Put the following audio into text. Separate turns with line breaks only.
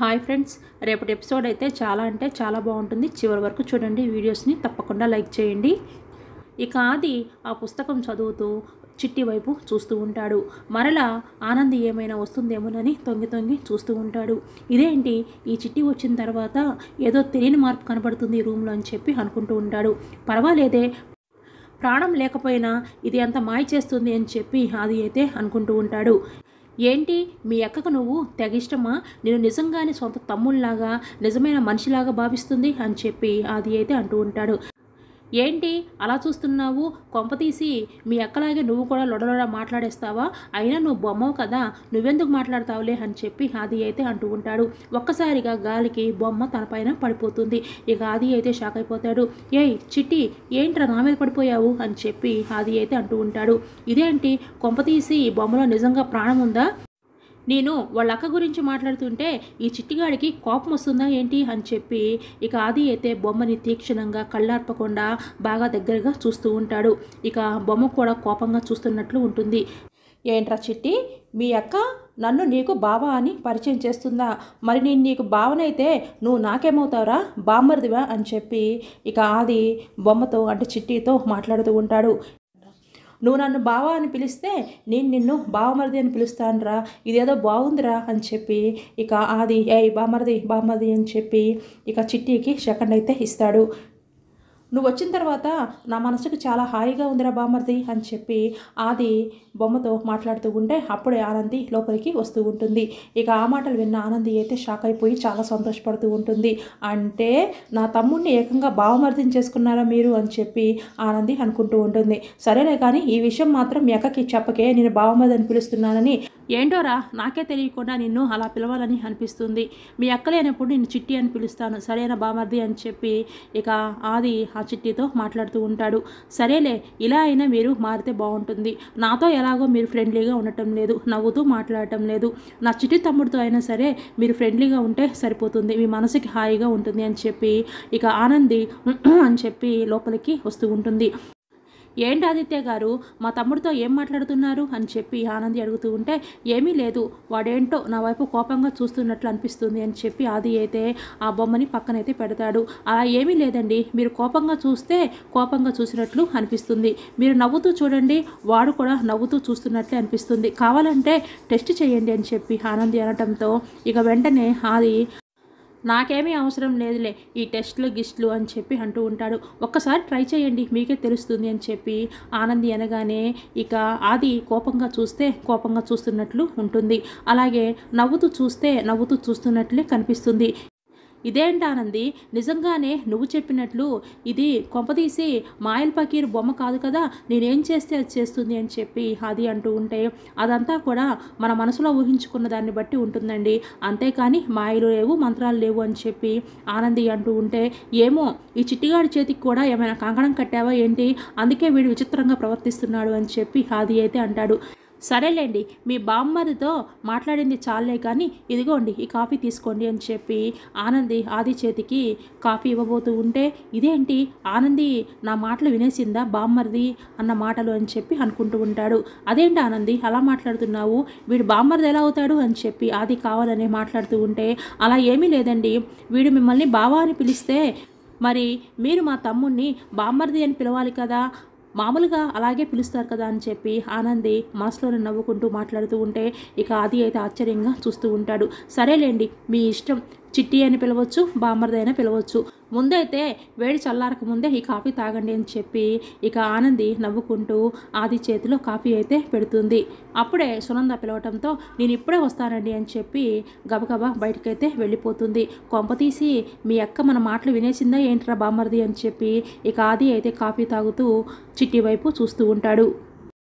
hi friends రేపటి episode అయితే చాలా అంటే చాలా బాగుంటుంది చివరి వరకు చూడండి వీడియోస్ని తప్పకుండా లైక్ చేయండి ఇక ఆది ఆ పుస్తకం చదువుతూ చిట్టి వైపు చూస్తూ ఉంటాడు మరలా ఆనంద్ ఏమైనా వస్తుందేమోనని తొంగి తొంగి చూస్తూ ఉంటాడు ఇదేంటి ఈ చిట్టి వచ్చిన తర్వాత ఏదో తెలియని మార్పు కనబడుతుంది రూమ్లో అని చెప్పి అనుకుంటూ ఉంటాడు పర్వాలేదే ప్రాణం లేకపోయినా ఇది అంత మాయ చేస్తుంది అని చెప్పి ఆది అయితే అనుకుంటూ ఉంటాడు ఏంటి మీ అక్కకు నువ్వు తెగ ఇష్టమా నేను నిజంగానే సొంత తమ్ముళ్ళలాగా నిజమైన మనిషిలాగా భావిస్తుంది అని చెప్పి ఆది అయితే అంటూ ఉంటాడు ఏంటి అలా చూస్తున్నావు కొంపతీసి మీ అక్కలాగే నువ్వు కూడా లొడలొడ మాట్లాడేస్తావా అయినా నువ్వు బొమ్మవు కదా నువ్వెందుకు మాట్లాడతావులే అని చెప్పి ఆది అయితే అంటూ ఉంటాడు ఒక్కసారిగా గాలికి బొమ్మ తనపైన పడిపోతుంది ఇక ఆది అయితే షాక్ అయిపోతాడు ఏయ్ చిట్టి ఏంట్రా నా మీద పడిపోయావు అని చెప్పి ఆది అయితే అంటూ ఉంటాడు ఇదేంటి కొంపతీసి బొమ్మలో నిజంగా ప్రాణం ఉందా నేను వాళ్ళ అక్క గురించి మాట్లాడుతుంటే ఈ చిట్టిగాడికి కోపం వస్తుందా ఏంటి అని చెప్పి ఇక ఆది అయితే బొమ్మని తీక్షణంగా కళ్ళార్పకుండా బాగా దగ్గరగా చూస్తూ ఉంటాడు ఇక బొమ్మ కూడా కోపంగా చూస్తున్నట్లు ఉంటుంది ఏంట్రా చిట్టి మీ అక్క నన్ను నీకు బావ అని పరిచయం చేస్తుందా మరి నేను నీకు బావనైతే నువ్వు నాకేమవుతావురా బామ్మరిదివా అని చెప్పి ఇక ఆది బొమ్మతో అంటే చిట్టితో మాట్లాడుతూ ఉంటాడు నువ్వు నన్ను బావా అని పిలిస్తే నేను నిన్ను బావమరిది అని పిలుస్తానురా ఇదేదో బాగుందిరా అని చెప్పి ఇక ఆది ఏ బామరది బామరది అని చెప్పి ఇక చిట్టికి సెకండ్ అయితే ఇస్తాడు నువ్వు వచ్చిన తర్వాత నా మనసుకు చాలా హాయిగా ఉందిరా బామ్మర్ది అని చెప్పి ఆది బొమ్మతో మాట్లాడుతూ ఉంటే అప్పుడే ఆనంది లోపలికి వస్తూ ఉంటుంది ఇక ఆ మాటలు విన్న ఆనంది అయితే షాక్ అయిపోయి చాలా సంతోషపడుతూ ఉంటుంది అంటే నా తమ్ముడిని ఏకంగా బావమర్దం చేసుకున్నారా మీరు అని చెప్పి ఆనంది అనుకుంటూ ఉంటుంది సరేలే కానీ ఈ విషయం మాత్రం ఎక్కకి చెప్పకే నేను బావమర్దని పిలుస్తున్నానని ఏంటోరా నాకే తెలియకుండా నిన్ను అలా పిలవాలని అనిపిస్తుంది మీ అక్కలేనప్పుడు నేను చిట్టి అని పిలుస్తాను సరేనా బామర్ది అని చెప్పి ఇక ఆది ఆ చిట్టితో మాట్లాడుతూ ఉంటాడు సరేలే ఇలా అయినా మీరు మారితే బాగుంటుంది నాతో ఎలాగో మీరు ఫ్రెండ్లీగా ఉండటం లేదు నవ్వుతూ మాట్లాడటం లేదు నా చిట్టి తమ్ముడితో అయినా సరే మీరు ఫ్రెండ్లీగా ఉంటే సరిపోతుంది మీ మనసుకి హాయిగా ఉంటుంది అని చెప్పి ఇక ఆనంది అని చెప్పి లోపలికి వస్తూ ఉంటుంది ఏంటి ఆదిత్య గారు మా తమ్ముడితో ఏం మాట్లాడుతున్నారు అని చెప్పి ఆనంది అడుగుతూ ఉంటే ఏమీ లేదు వాడేంటో నా వైపు కోపంగా చూస్తున్నట్లు అనిపిస్తుంది అని చెప్పి ఆది అయితే ఆ బొమ్మని పక్కనైతే పెడతాడు అలా ఏమీ లేదండి మీరు కోపంగా చూస్తే కోపంగా చూసినట్లు అనిపిస్తుంది మీరు నవ్వుతూ చూడండి వాడు కూడా నవ్వుతూ చూస్తున్నట్లే అనిపిస్తుంది కావాలంటే టెస్ట్ చేయండి అని చెప్పి ఆనంది అనటంతో ఇక వెంటనే ఆది నాకేమీ అవసరం లేదులే ఈ టెస్ట్లు గిస్ట్లు అని చెప్పి అంటూ ఉంటాడు ఒక్కసారి ట్రై చేయండి మీకే తెలుస్తుంది అని చెప్పి ఆనంది అనగానే ఇక ఆది కోపంగా చూస్తే కోపంగా చూస్తున్నట్లు ఉంటుంది అలాగే నవ్వుతూ చూస్తే నవ్వుతూ చూస్తున్నట్లే కనిపిస్తుంది ఇదేంటానంది నిజంగానే నువ్వు చెప్పినట్లు ఇది కొంపదీసి మాయల్ పకీర్ బొమ్మ కాదు కదా నేనేం చేస్తే అది చేస్తుంది అని చెప్పి అది అంటూ ఉంటే అదంతా కూడా మన మనసులో ఊహించుకున్న దాన్ని బట్టి ఉంటుందండి అంతేకాని మాయలు లేవు మంత్రాలు లేవు అని చెప్పి ఆనంది అంటూ ఉంటే ఏమో ఈ చిట్టిగాడి చేతికి కూడా ఏమైనా కంకణం కట్టావా ఏంటి అందుకే వీడు విచిత్రంగా ప్రవర్తిస్తున్నాడు అని చెప్పి హాది అయితే అంటాడు సరేలేండి మీ బామ్మరితో మాట్లాడింది చాలే కానీ ఇదిగోండి ఈ కాఫీ తీసుకోండి అని చెప్పి ఆనంది ఆది చేతికి కాఫీ ఇవ్వబోతూ ఉంటే ఇదేంటి ఆనంది నా మాటలు వినేసిందా బామ్మరిది అన్న మాటలు అని చెప్పి అనుకుంటూ ఉంటాడు అదేంటి ఆనంది అలా మాట్లాడుతున్నావు వీడు బామ్మరిది ఎలా అవుతాడు అని చెప్పి ఆది కావాలని మాట్లాడుతూ ఉంటే అలా ఏమీ లేదండి వీడు మిమ్మల్ని బావా అని పిలిస్తే మరి మీరు మా తమ్ముణ్ణి బామ్మర్ది అని పిలవాలి కదా మామూలుగా అలాగే పిలుస్తారు కదా అని చెప్పి ఆనంది మనసులోనే నవ్వుకుంటూ మాట్లాడుతూ ఉంటే ఇక ఆది అయితే ఆశ్చర్యంగా చూస్తూ ఉంటాడు సరేలేండి మీ ఇష్టం చిట్టి అని పిలవచ్చు బామ్మర్ది అయినా పిలవచ్చు ముందైతే వేడి చల్లారక ముందే ఈ కాఫీ తాగండి అని చెప్పి ఇక ఆనంది నవ్వుకుంటూ ఆది చేతిలో కాఫీ అయితే పెడుతుంది అప్పుడే సునంద పిలవటంతో నేను ఇప్పుడే వస్తానండి అని చెప్పి గబగబా బయటకైతే వెళ్ళిపోతుంది కొంప తీసి మీ అక్క మన మాటలు వినేసిందా ఏంట్రా బామ్మర్ది అని చెప్పి ఇక ఆది అయితే కాఫీ తాగుతూ చిట్టి వైపు చూస్తూ ఉంటాడు